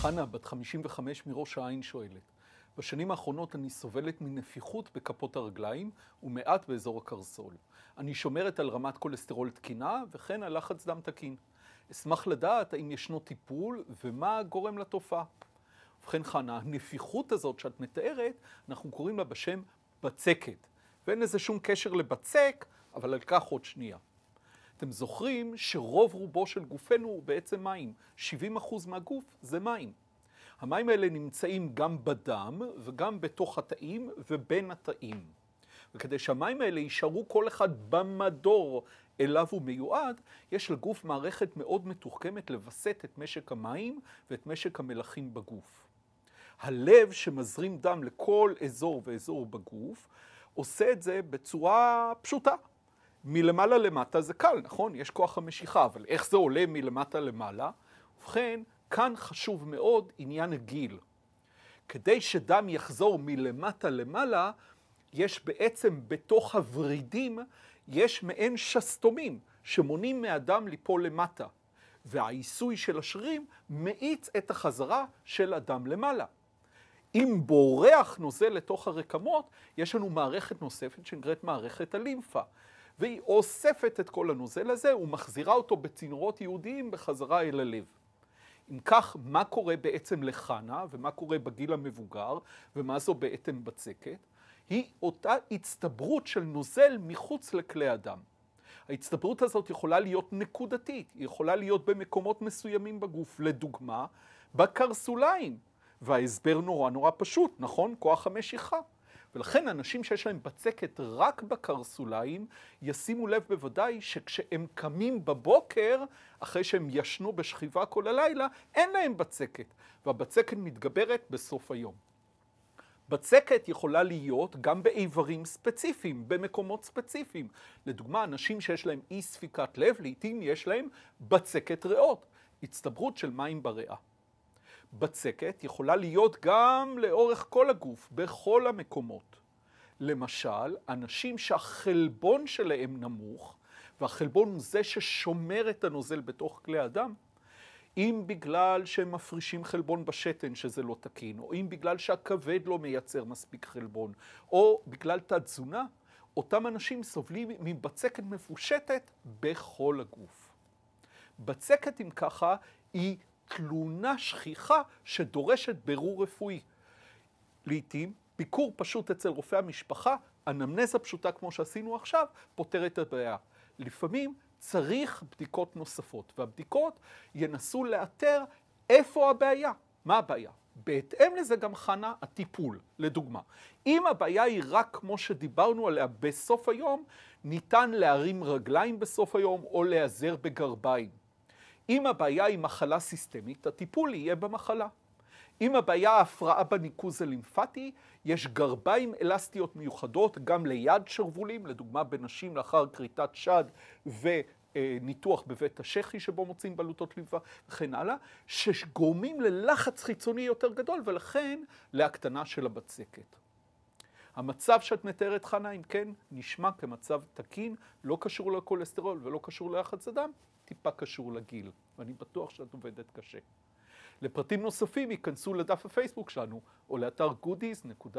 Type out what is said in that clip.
חנה, בת 55 מראש העין, שואלת: בשנים האחרונות אני סובלת מנפיחות בכפות הרגליים ומעט באזור הקרסול. אני שומרת על רמת כולסטרול תקינה וכן על לחץ דם תקין. אשמח לדעת האם ישנו טיפול ומה גורם לתופעה. ובכן חנה, הנפיחות הזאת שאת מתארת, אנחנו קוראים לה בשם בצקת. ואין לזה שום קשר לבצק, אבל על כך עוד שנייה. אתם זוכרים שרוב רובו של גופנו הוא בעצם מים. 70% מהגוף זה מים. המים האלה נמצאים גם בדם וגם בתוך התאים ובין התאים. וכדי שהמים האלה יישארו כל אחד במדור אליו הוא מיועד, יש לגוף מערכת מאוד מתוחכמת לווסת את משק המים ואת משק המלחים בגוף. הלב שמזרים דם לכל אזור ואזור בגוף, עושה את זה בצורה פשוטה. מלמעלה למטה זה קל, נכון? יש כוח המשיכה, אבל איך זה עולה מלמטה למעלה? ובכן, כאן חשוב מאוד עניין הגיל. כדי שדם יחזור מלמטה למעלה, יש בעצם בתוך הוורידים, יש מעין שסתומים שמונעים מהדם ליפול למטה. והעיסוי של השרירים מאיץ את החזרה של הדם למעלה. אם בורח נוזל לתוך הרקמות, יש לנו מערכת נוספת שנקראת מערכת הלימפה. והיא אוספת את כל הנוזל הזה ומחזירה אותו בצינורות יהודיים בחזרה אל הלב. אם כך, מה קורה בעצם לחנה, ומה קורה בגיל המבוגר, ומה זו בעצם בצקת? היא אותה הצטברות של נוזל מחוץ לכלי הדם. ההצטברות הזאת יכולה להיות נקודתית, היא יכולה להיות במקומות מסוימים בגוף, לדוגמה, בקרסוליים. וההסבר נורא נורא פשוט, נכון? כוח המשיכה. ולכן אנשים שיש להם בצקת רק בקרסוליים, ישימו לב בוודאי שכשהם קמים בבוקר, אחרי שהם ישנו בשכיבה כל הלילה, אין להם בצקת, והבצקת מתגברת בסוף היום. בצקת יכולה להיות גם באיברים ספציפיים, במקומות ספציפיים. לדוגמה, אנשים שיש להם אי ספיקת לב, לעתים יש להם בצקת ריאות, הצטברות של מים בריאה. בצקת יכולה להיות גם לאורך כל הגוף, בכל המקומות. למשל, אנשים שהחלבון שלהם נמוך, והחלבון הוא זה ששומר את הנוזל בתוך כלי הדם, אם בגלל שהם מפרישים חלבון בשתן שזה לא תקין, או אם בגלל שהכבד לא מייצר מספיק חלבון, או בגלל תת-תזונה, אותם אנשים סובלים מבצקת מפושטת בכל הגוף. בצקת, אם ככה, היא תלונה שכיחה שדורשת בירור רפואי. לעתים, ביקור פשוט אצל רופא המשפחה, אנמנזה פשוטה כמו שעשינו עכשיו, פותר את הבעיה. לפעמים צריך בדיקות נוספות, והבדיקות ינסו לאתר איפה הבעיה, מה הבעיה. בהתאם לזה גם חנה הטיפול, לדוגמה. אם הבעיה היא רק כמו שדיברנו עליה בסוף היום, ניתן להרים רגליים בסוף היום או להיעזר בגרביים. אם הבעיה היא מחלה סיסטמית, הטיפול יהיה במחלה. אם הבעיה הפרעה בניקוז הלימפטי, יש גרביים אלסטיות מיוחדות גם ליד שרוולים, לדוגמה בנשים לאחר כריתת שד וניתוח בבית השחי שבו מוצאים בלוטות לימפה וכן הלאה, שגורמים ללחץ חיצוני יותר גדול ולכן להקטנה של הבצקת. המצב שאת מתארת, חנה, אם כן, נשמע כמצב תקין, לא קשור לכולסטרול ולא קשור ללחץ אדם, טיפה קשור לגיל, ואני בטוח שאת עובדת קשה. לפרטים נוספים ייכנסו לדף הפייסבוק שלנו או לאתר goodies.com.